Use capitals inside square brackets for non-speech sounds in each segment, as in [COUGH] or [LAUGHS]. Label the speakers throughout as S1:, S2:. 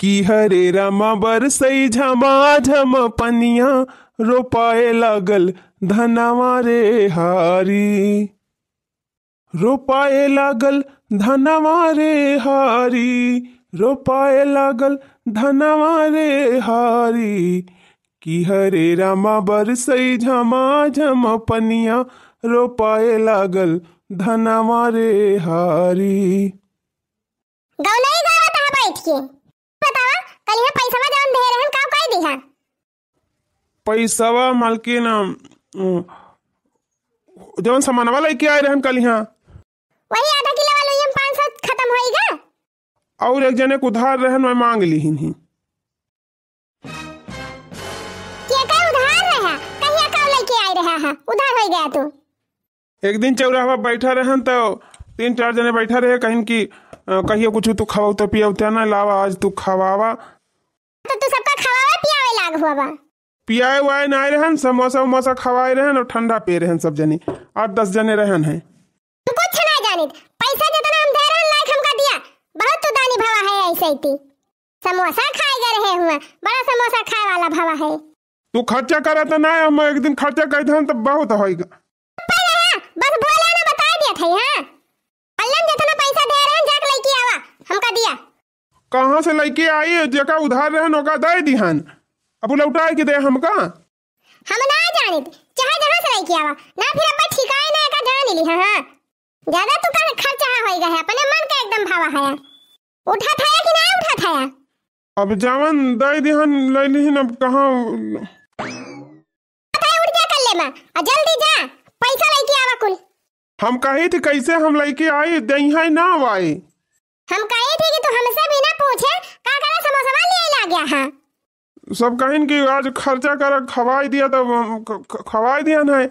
S1: कि हरे रामा बरसई झमा झम पनिया रोपाए लागल धनवा रे हारी रोपाए लागल धनवा रे हारी रोपाए लागल धनवा रे हारी कि हरे रामा बरसई झमा झम पनिया रोपाए लागल धनवा रे हारी
S2: तो बैठ के वाली में पैसावा जवन ढेर है का काहे दिहा
S1: पैसावा मालकिन जवन सामानवा लेके आए रहन कल यहां
S2: वही आधा किलो वाला ये 500 खत्म होएगा
S1: और एक जने को उधार रहन मैं मांग ली ही नहीं
S2: उधार हो गया तू
S1: एक दिन चौराहा बैठा रहन तो तीन चार जने बैठा रहे कहीं की कहियो कुछ तू खाओ तो पिया ना लावा आज तू खावावा तो तू
S2: सबका खवावे पियावे लाग हुआ बा
S1: पियाए वाए ना रहन समोसा उमोसा खवाए रहन और ठंडा पे रहन सब जने आठ दस जने रहन है
S2: तू कुछ ना जानित पैसा जितना हम दे रहे रहन लाइक हमका दिया बहुत तो दानी भावा है ऐसे ही समोसा खाए गए रहे हुए बड़ा समोसा खाए वाला भावा है
S1: तू खर्चा कर रहा था ना हम एक दिन खर्चा कर दें तो बहुत होएगा
S2: बस बोला ना बता दिया था यहाँ अल्लाह जितना पैसा दे रहे हैं जाके लेके आवा हमका दिया
S1: कहाँ से लड़के आई जगह उधार रहन ओका दे दिहन अब लौटा के दे हम का
S2: हम ना जाने चाहे जहां से लड़के आवा ना फिर अपन ठिकाए ना का जान ली हां हां ज्यादा तो का खर्चा होई गए अपने मन का एकदम भावा है उठा था कि ना उठा
S1: था अब जावन दे दिहन ले लिहन अब कहां उठ जा कर ले मां जल्दी जा पैसा लेके आवा कुल हम कहे थे कैसे हम लेके आए दही है ना आए
S2: हम कहे थे कि तू हमसे पूछे का करा समोसा वाली आई
S1: ला गया है सब कहिन कि आज खर्चा कर खवाई दिया तो खवाई दिया ना है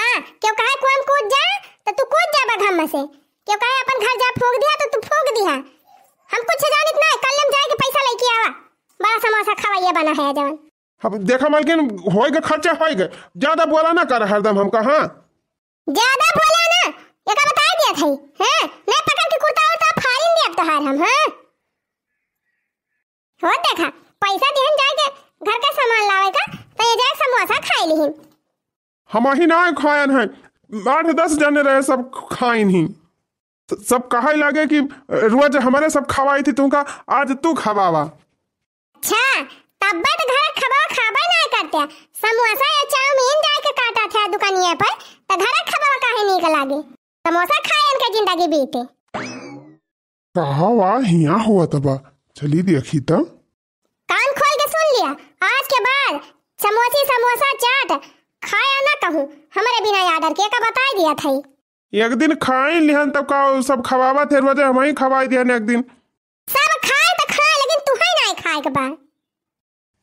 S1: हाँ, क्यों कहे कोम कूद जाए तो तू
S2: कूद जा बघम में से क्यों कहे अपन घर जा ठोक दिया तो तू ठोक दिया हम कुछ जान इतना है कल हम जाए जाएंगे पैसा लेके आवा बड़ा समोसा खवाइए बना है जवन
S1: अब देखा मलकिन होएगा खर्चा होएगा ज्यादा बोला ना कर हरदम हम हां
S2: ज्यादा बोला ना ये का बता दिया थई हैं नहीं पकड़ के कुर्ता उल्टा फाड़िन तो हार हम हैं हाँ। हो देखा पैसा देहन जाए के घर का सामान लावे का तो ये जाए समोसा खाए लिहिन
S1: हम ही ना खायन है आठ दस जने रहे सब खाइन ही सब कहा ही लगे कि रोज हमारे सब खवाई थी तुमका आज तू खवावा
S2: अच्छा तब बात घर खबर खाबे ना करते समोसा या चाउमीन जाए के काटा था दुकानिया पर तो घर खबर काहे नहीं का लागे समोसा खाए इनके जिंदगी बीते
S3: कहावा हिया हुआ तबा चली दिया खीता
S2: कान खोल के सुन लिया आज के बाद समोसी समोसा चाट खाया ना कहूँ हमारे बिना याद के का बता दिया था
S1: एक दिन खाई लिहन तब का सब खवावा थे वजह हम ही खवाई दिया एक दिन
S2: सब खाए तो खाए लेकिन तू ही ना खाए के बाद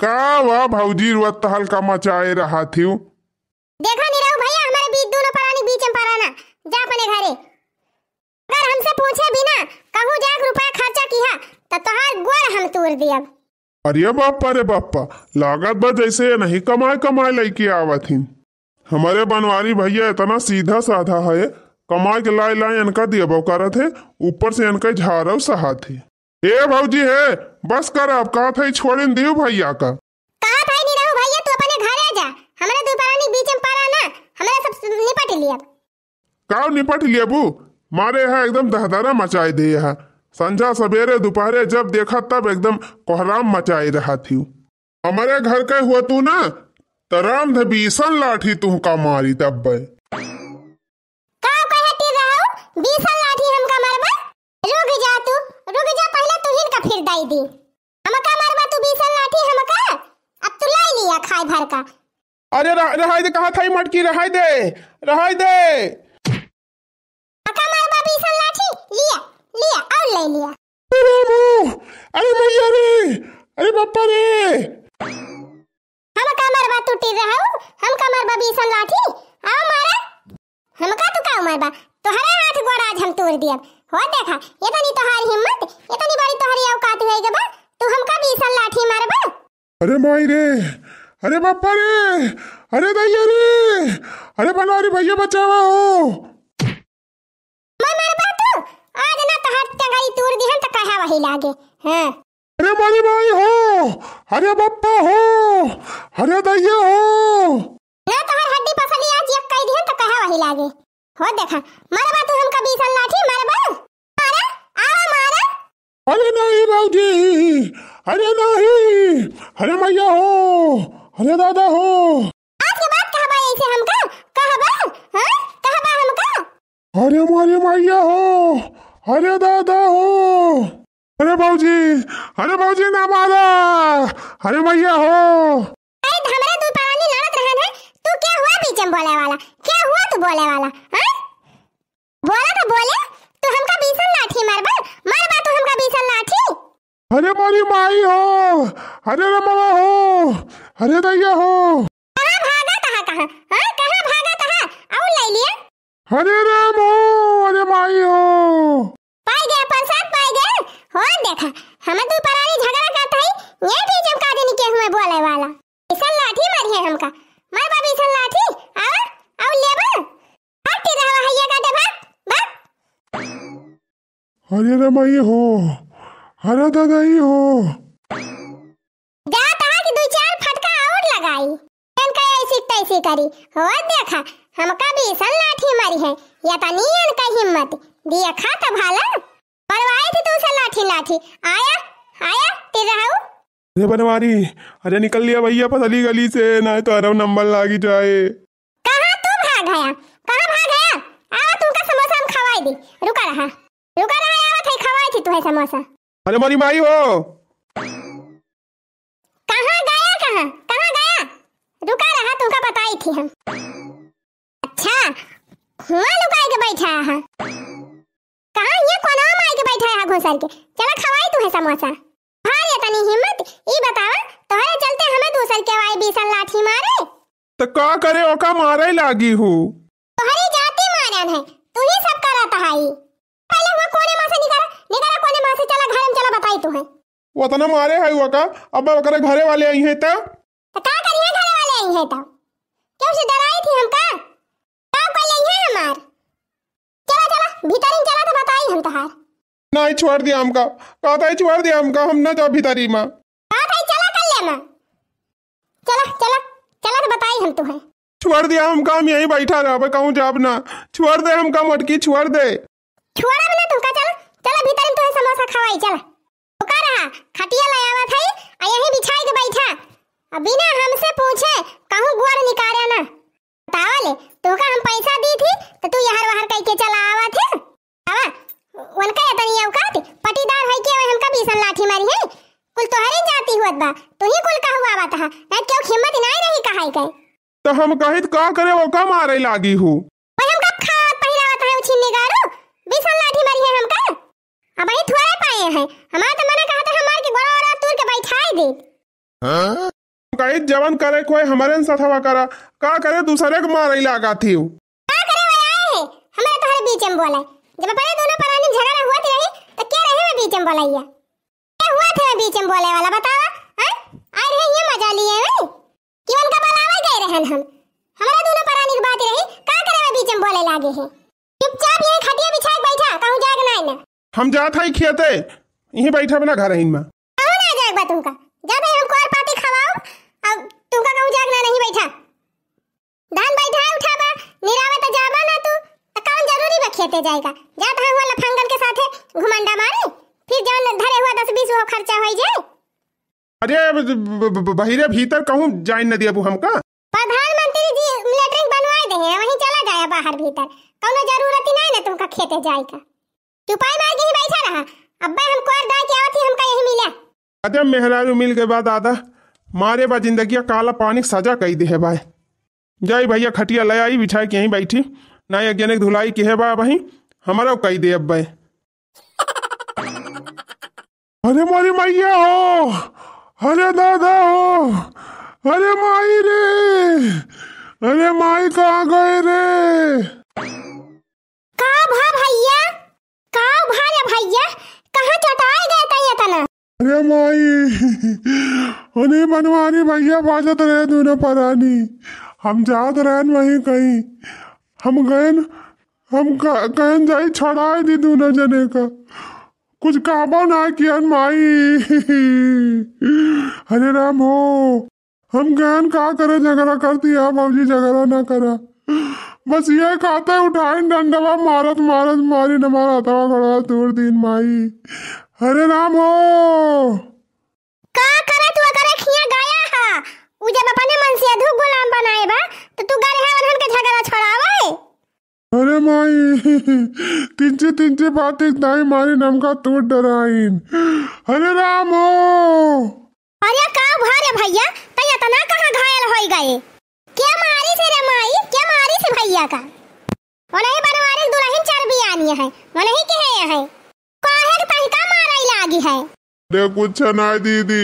S3: का वा भौजी रोज तहलका मचाए रहा थी कर दी अब अरे बापा रे बापा लागत बस जैसे नहीं कमाए कमाए लेके आवत हिन हमारे बनवारी भैया इतना सीधा साधा है कमाए के लाए लाए इनका बहु करत है ऊपर से इनका झारव सहा थे ए भौजी है बस कर आप कहा थे छोड़े दियो भैया का नहीं
S2: रहो भैया तू अपने घर आ जा बीच में पारा ना सब निपट लिया
S3: का निपट लिया बू मारे यहाँ एकदम दहदारा मचाई दे यहाँ संजा सवेरे दोपहरे जब देखा तब एकदम कोहराम मचाए रहा थी हमारे घर के हुआ तू ना तो राम धबीसन लाठी तू का मारी तब बे
S1: अरे रहा रहा दे कहा था मटकी रहा दे रहा दे
S2: हमका लिया और ले लिया अरे मुंह अरे मैया रे अरे बापा रे हम का मरबा टूटी रहू हम का मरबा बीसन लाठी आओ मारा हम का तू का मरबा तोहरे हाथ गोड़ आज हम तोड़ दिया हो देखा ये तो नहीं तोहारी हिम्मत ये तो नहीं बड़ी तोहारी औकात होई गबा तू हम का बीसन लाठी मारबा
S3: अरे माई रे अरे बापा रे अरे दैया रे अरे बनवारी भैया बचावा हो
S2: आज ना तहार तो चंगाई दी दिहन तो कहाँ वही लागे हां अरे बड़ी भाई हो अरे बप्पा हो अरे दैया हो ना तहार तो हड्डी पसली आज एक दी दिहन तो कहाँ वही लागे हो देखा बात तो हम कभी सन लाठी मारबा मारा
S3: आवा मारा अरे नहीं बाउजी अरे नहीं अरे मैया हो अरे दादा हो
S2: आज के बाद कहा भाई ऐसे हमका कहा बा हां कहा बा हाँ? हमका
S3: अरे मारे मैया हो अरे दादा हो अरे भाजी अरे भाजी ना मारा अरे भैया हो अरे धमरा तू पानी
S2: लड़त रहन है तू क्या हुआ बीच में बोले वाला क्या हुआ तू बोले वाला हां बोला तो बोले तू हमका बीसन लाठी मारबा मारबा तू हमका बीसन लाठी
S3: अरे मारी माई हो अरे रमवा हो अरे दैया हो
S2: कहां भागा कहां कहां
S3: हां कहां भागा कहां और ले लिया अरे राम हो आई हो
S2: पाई गया पाई गया हाँ, देखा हम झगड़ा ये भी हुए बोले वाला लाठी मारी है हमका बाबी लाठी आ हट रहा है ये काटे भाग भाग
S3: अरे रे माई हो अरे दादा ही हो
S2: जा कहा की दो चार फटका और लगाई इनका ऐसी तैसी करी हो देखा हम कभी सन लाठी मारी है या तो नियन का हिम्मत दिया खा तब हाला मरवाए थे तू सन लाठी लाठी आया आया ते रहाऊ
S1: अरे बनवारी अरे निकल लिया भैया पसली गली से ना तो अरब नंबर लागी जाए
S2: कहां तू भाग गया कहां भाग गया आवा का समोसा हम खवाई दी रुका रहा रुका रहा आवा थे खवाई थी तू है समोसा
S1: अरे मोरी माई हो
S2: कहां गया कहां कहां गया रुका रहा तुमका बताई थी हम हुआ लुकाए के बैठा है कहां ये कोना में आके बैठा है घोसर के चला खवाई तू है समोसा भाई ये तनी हिम्मत ई बतावा तोरे चलते हमें दूसर के वाई बीसन लाठी मारे
S1: तो का करे ओका मारे लागी हूं
S2: तोहरे जाति मारन है तू ही सब करत हाई पहले वो कोने में से निकल निकल कोने में से चला घर में चला बताई तू है
S1: वो तना मारे है ओका अब ओकरे घरे वाले आई है त
S2: तो का करिए घरे वाले आई है त क्यों से डराई ना
S1: ही छोड़ दिया हमका कहा था छोड़ दिया हमका हम ना जा भितरी मां हां भाई चला कर लेना चला चला चला तो बताई हम तुम्हें छोड़ दिया हमका हम यहीं बैठा रहा कहूं जाब ना छोड़ दे हमका मटकी छोड़ दे छोड़ अब ना तुमका चल चला भीतर में तुम्हें समोसा खावाई चल तो का रहा
S2: खटिया लाया हुआ था आ यही बिछाई के बैठा अभी ना हमसे पूछे कहूं गुआर निकारे ना बतावा ले तो का हम पैसा दी थी तो तू यहां वहां कह के चला आवा थे होत बा तोही कुल कहू आवत हा ना क्यों हिम्मत नाही रही कहाई के
S1: तो हम कहित का करे वो का मारे लागी हूं
S2: हम का खा पहला पहिरावत है उछी निगारो बिसन लाठी मारी है हम का अब ये थोड़े पाए हैं हमार तो मना कहा था हमार के गोड़ा और तुर के बैठाई दे
S1: हां कहित जवन करे कोई हमारे साथ करा का करे दूसरे के मारे लागा थी
S2: का करे वे आए है हमरा तो हर बीच में बोले जब पहले दोनों परानी झगड़ा हुआ थी रही तो के रहे में बीच में बोलाइया हुआ था बीच में बोले वाला बतावा आए रहे ये मजा लिए हैं कि उनका बलावा गए रहन हम हमरा दोनों परानी की बात रही का करे में बीच में बोले लागे हैं चुपचाप यही खटिया बिछा के बैठा कहूं जाग ना ना
S1: हम जात हई खेते यही बैठा बना घर इन में
S2: कहां ना जाग बा तुमका जब हम कोर पाती खवाऊं अब तुमका कहूं जाग ना नहीं बैठा धान बैठा उठा बा निरावे तो जाबा ना तू तो कौन जरूरी बा खेते जाएगा जात तो हम हाँ वाला लफंगल के साथे घुमंडा मारे फिर जान धरे हुआ 10 20 वो खर्चा होई जाए
S1: अरे बहिरे भीतर कहूँ जाए न दिया हमका
S2: प्रधानमंत्री जी लेटरिन बनवाए देंगे वहीं चला जाए बाहर भीतर कोनो जरूरत ही नहीं है तुमका खेते जाए का चुपाई मार के ही बैठा रहा अब्बा हमको और दाई के आवत ही हमका यही मिला
S1: अरे मेहरारू मिल के बाद आधा मारे बा जिंदगी काला पानी सजा कही दे है भाई जाई भैया खटिया ले आई बिठाई के यहीं बैठी ना यज्ञनिक धुलाई की है बा वहीं हमारा कही दे अब भाई [LAUGHS] अरे मारी मैया हो अरे दादा हो अरे माई रे
S3: अरे माई कहा गए रे भा
S2: भैया भैया चटाए गए तना
S3: अरे माई अरे मनवारी भैया बाजत रहे दोनों परानी हम जात रहे वहीं कहीं हम गए हम कहन जाई छड़ाए दी दूना जने का कुछ काबा ना किया माई हरे राम हो हम गहन का करे झगड़ा कर दिया बाबूजी झगड़ा ना करा बस ये खाते उठाए डंडवा मारत मारत मारी न मारा तवा दूर दिन माई हरे राम हो
S2: का करे तू गाया हा उजे बापा ने मन से अधू गुलाम बनाए बा तो तू गरे हवन के झगड़ा
S3: अरे माई [LAUGHS] तिनचे तिनचे बातेक नाही मारी नमका तोड डराइन अरे राम हो अरे का उभा रे भैया तो तना कहाँ घायल हो गए
S2: क्या मारी से रे माई क्या मारी से भैया का नहीं ओनही बनवारे चल भी
S3: आनी है वो ओनही के है है काहे के तही का मारई लागी है अरे कुछ ना दीदी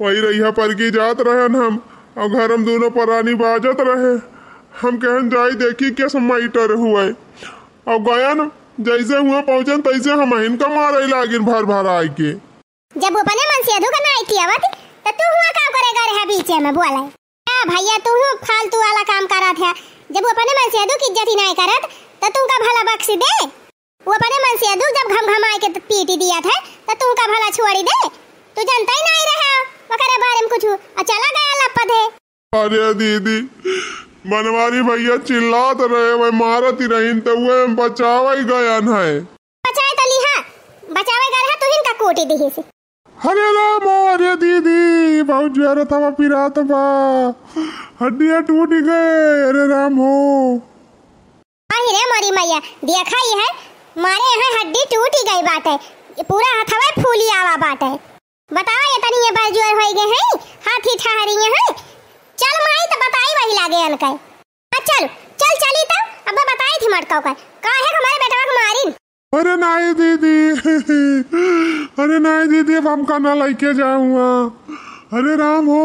S3: वही रहिया पर की जात रहन हम और घर हम दोनों परानी बाजत रहे हम कहन जाए देखी के सम्मा इटर हुए अब गया ना जैसे हुआ पहुंचे तैसे हम इनका मारे लागिन भर भर आए के जब बने
S2: मन से धोखा ना आई थी आवत तो तू हुआ काम करेगा रे बीच में बोला ए भैया तू हु फालतू वाला काम करत है जब अपने मन से अधो की इज्जत ही नहीं करत तो तू का भला बख्श दे वो अपने मन से अधो जब घम घमाए के तो पीटी दिया था तो तू का भला छोड़ी दे तू जानता ही नहीं रहा वकरे बारे में कुछ और चला अच्छा गया लपत है
S3: अरे दीदी बनवारी भैया चिल्लात रहे वे मारत ही रहीन वे बचाव ही गया गयन है बचाए त तो लिहा बचावे गल है तुहिन तो का कोटी दिही से हरे राम हरे दीदी बहुत जोर था पिरात बा हड्डियां टूट गए हरे राम हो
S2: अरे हाँ रे मरी मैया देखा ये है मारे यहाँ हड्डी टूट ही गई बात है पूरा हथवा फूली आवा बात है बताओ ये तनी ये बाजूर जोर हो गए हैं हाथी ठहरी हैं चल माई तो बताई वही लागे अन अनका हाँ, चल चल चली तो अब बताई थी मटका का काहे हमारे बेटा को
S3: मारिन अरे नाय दीदी अरे नाय दीदी अब हम का ना लेके जाऊंगा हाँ। अरे राम हो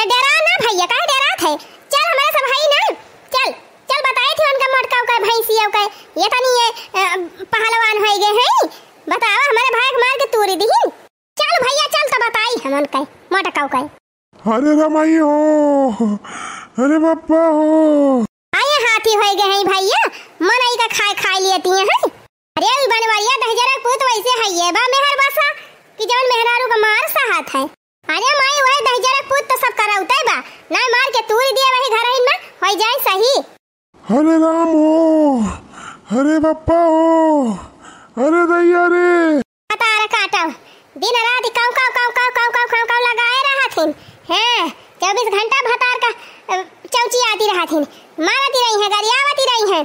S3: तो डरा ना भैया का डरा
S2: थे चल हमारे सब भाई ना चल चल बताई थी उनका मटका का भैंसी का ये तो नहीं है पहलवान हो गए हैं बताओ हमारे भाई को मार के तोरी दी चल भैया चल तो बताई हम उनका मटका का
S3: अरे रमाई हो अरे पप्पा हो
S2: आये हाथी हो गए हैं भैया मनाई का खाए खाए लिए दिए हैं अरे अभी बनवाइया दह जरा कुछ वैसे है ये बा मेहर बासा कि जवन मेहरारू का मार साहत है अरे माई वही दह जरा कुछ तो सब करा उतै बा ना मार के तूरी दिए वही घर हिन में हो जाए सही
S3: अरे राम हो अरे पप्पा हो अरे दैया रे
S2: पता रे काटा दिन रात काऊ काऊ काऊ काऊ काऊ काऊ लगाए रहा थीन हाँ चौबीस घंटा भतार का चौची आती रहा थी मारती रही है गरिया आवती रही है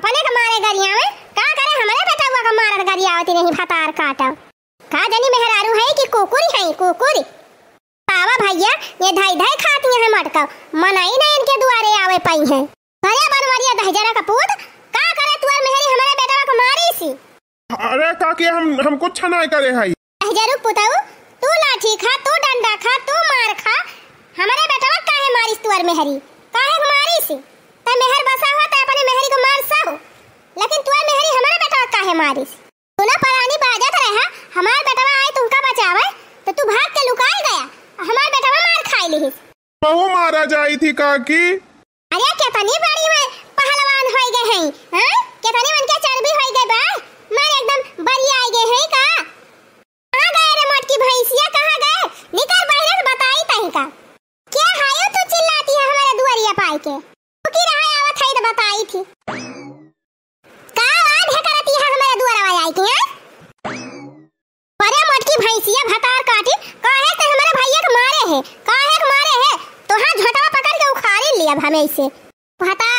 S2: अपने का मारे गरिया में का करे हमारे बेटा हुआ का मारत गरिया आवती नहीं भतार काटा का जनी मेहरारू है कि कुकुरी है कुकुरी पावा भैया ये धाई धाई खाती है मटका मनाई ना इनके दुआरे आवे पाई है अरे बनवारिया दहजरा का पूत का करे तू और मेहरी हमारे बेटा को मारी सी
S1: अरे का के हम हम कुछ ना करे है
S2: दहजरू पुताऊ तू लाठी खा तू डंडा खा तू मार खा हमारे बेटा काहे मारिस तू में हरी काहे मारिस त मेहर बसा हो त अपने मेहरी को मार सा हो लेकिन तू मेहरी हमारे बेटा काहे मारिस तू परानी बाजत रहा हमार बेटा आए तुमका बचावे तो तू भाग के लुकाए गया हमार बेटा मार खाई लिहिस बहु मारा जाई थी काकी अरे केतनी बड़ी में पहलवान हो गए हैं हैं केतनी मन के चर्बी हो गए बा मैं एकदम बलिया आ गए हैं का की भैंसिया कहाँ गए निकल बाहर बताई तहीं का क्या हायो तू चिल्लाती है हमारे दुआरिया पाई के तू की रहा आवत है तो बताई थी का आवाज है करती है हमारे दुआरा आई के परे मटकी भैंसिया भतार काटी काहे से हमारे भैया के मारे है काहे के मारे है तो हां झोटवा पकड़ के उखाड़ी लिया हमें इसे भतार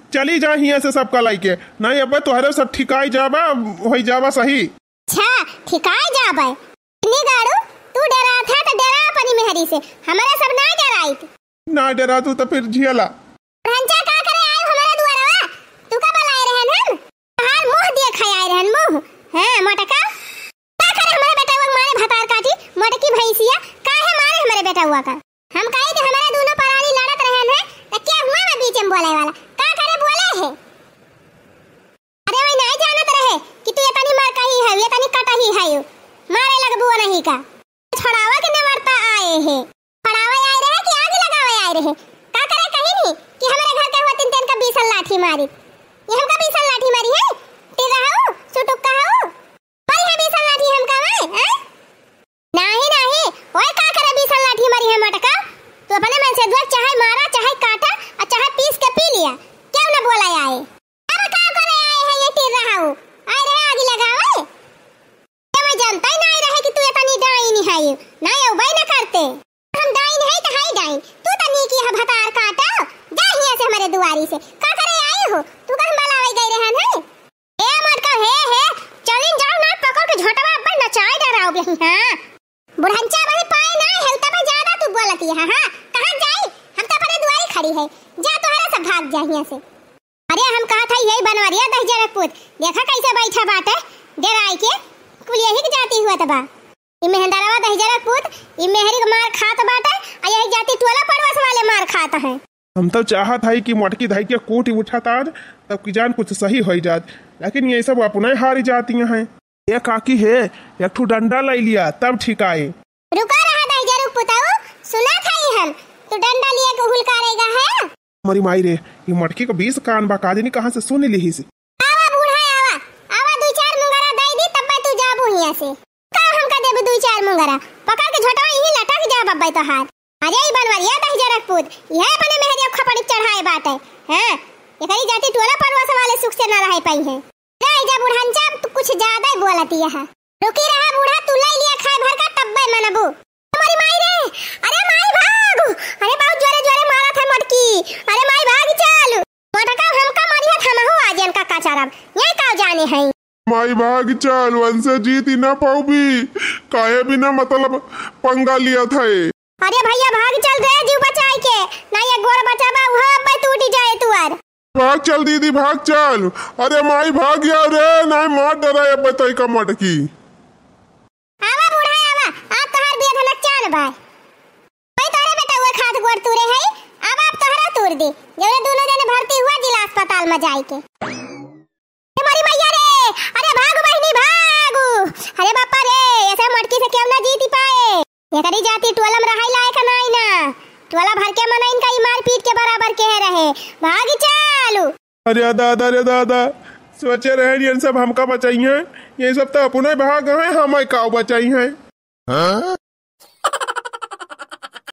S1: चली जा हिया से सबका लाइके नहीं अब तोहरे सब ठिकाई जाबा हो जाबा सही अच्छा ठिकाई जाबा नी गाड़ू
S2: तू डरा था तो
S1: डरा अपनी मेहरी से हमारा सब ना डराई ना डरा तू तो फिर झियला
S2: भंजा का करे आयो हमारा दुआरवा तू का बलाए रहन हम हाल मुंह देखा आए रहन मुंह हां मटका का करे हमारे बेटा हुआ मारे भतार काटी मटकी भैंसिया काहे मारे हमारे बेटा हुआ का हम काहे के हमारा दोनों पराली लड़त रहन है तो क्या हुआ ना बीच में बोले वाला क्या है अरे वही नहीं जाना तरह है कि तू ये तनी मार का ही है ये तनी काटा ही है मारे लगबुआ नहीं का छड़ावा के नेवरता आए हैं छड़ावा आए रहे कि आग लगावे आए रहे का करे कहीं नहीं कि हमारे घर के हुआ तीन तीन का बीसल लाठी मारी ये हमका बीसल लाठी मारी है ते हाउ सुटुक का हाउ पर है बीसल लाठी हमका है हैं नहीं नहीं ओए का करे बीसल लाठी मारी है मटका तो अपने मन से दुआ चाहे मारा चाहे काटा और चाहे पीस के पी लिया बोलाय आए अरे का करे आए है ये तिर रहा हूं आए रे आगे लगावे ये मैं जानता ही नहीं रहे कि तू इतनी डाइन है ना यो भाई ना करते हम डाइन है तो है डाइन तू तनी तो की हभातार काटा जाहिए से हमारे दुआरी से का करे आए हो तू कहां मलावे गई रहन है ए मटका हे हे चलिन जाओ ना पकड़ के झोटवा पर नचाए डराओ बही हां बुढ़ंचा भाई पाए ना है तब ज्यादा तू बोलती है हां कहां जाई हम तो पर दुआरी खड़ी है जा तोहरा सब भाग जा यहां से अरे हम कहा था यही बनवा दिया दस जरक पुत देखा कैसे बैठा बात है डराई के कुल यही जाती हुआ तबा ई मेहंदारावा दस जरक पुत ई मेहरी मार खात बात है आ यही जाती टोला परवास वाले मार खात है
S1: हम तो चाहा था कि मटकी धाई के कोट उठात आज तब की जान कुछ सही हो जात लेकिन ये सब अपने हारी जाती हैं ये काकी है एक ठू डंडा ले लिया तब ठीक आए रुका रहा दाई जरूर
S2: पुताऊ सुना था ही हल तो डंडा लिए को हुलकारेगा है
S1: मरी माई रे ये मटकी को बीस कान बा काजनी कहां से सुन ली ही हिस
S2: आवा बुढ़ा आवा आवा दो चार मुंगरा दई दी तब तू जा हिया से का हम का देबे दो चार मुंगरा पका के झटवा यही लटक जा बब्बे तो हाथ अरे ई बलवरिया दही जरक पूत ये बने मेहरिया खपड़ी चढ़ाए बात है हाँ, हैं एकरी जाति टोला परवा से वाले सुख से ना रह पाई है रह जा बूढ़न जा तू कुछ ज्यादा ही बोलती है रुकी रहा बूढ़ा तू ले लिया खाए भर का तब्बे मनबू मरी माई रे अरे माई भाग अरे बाऊ की अरे माई भाग चल
S3: मटका हमका मारी हथ हमहु आजन का काचारब यही का जाने है माई भाग चल वंश जीत न पाऊबी काहे बिना मतलब पंगा लिया था ए
S2: अरे भैया भाग चल रे जीव बचाए के नहीं ये गोर बचा बा वहां पे टूट जाए तू और
S3: भाग चल दीदी भाग चल अरे माई भाग गया रे नहीं मार डरा ये बताई का मटकी
S2: आवा बूढ़ा आवा आ तोहर बेधनक चल भाई दी जबरे दोनों जने भर्ती हुआ जिला अस्पताल में जाई के अरे मारी मैया रे अरे भागो बहनी भागो अरे बापा रे ऐसे मटकी से केव ना जीती पाए एकरी जाति टोला में रहाई लायक नाई ना टोला भर के मना इनका मार पीट के बराबर के रहे भाग
S1: चालू अरे दादा अरे दादा सोचे रहे ये सब हमका बचाई है ये सब तो अपने भाग हैं हमें काऊ बचाई है हां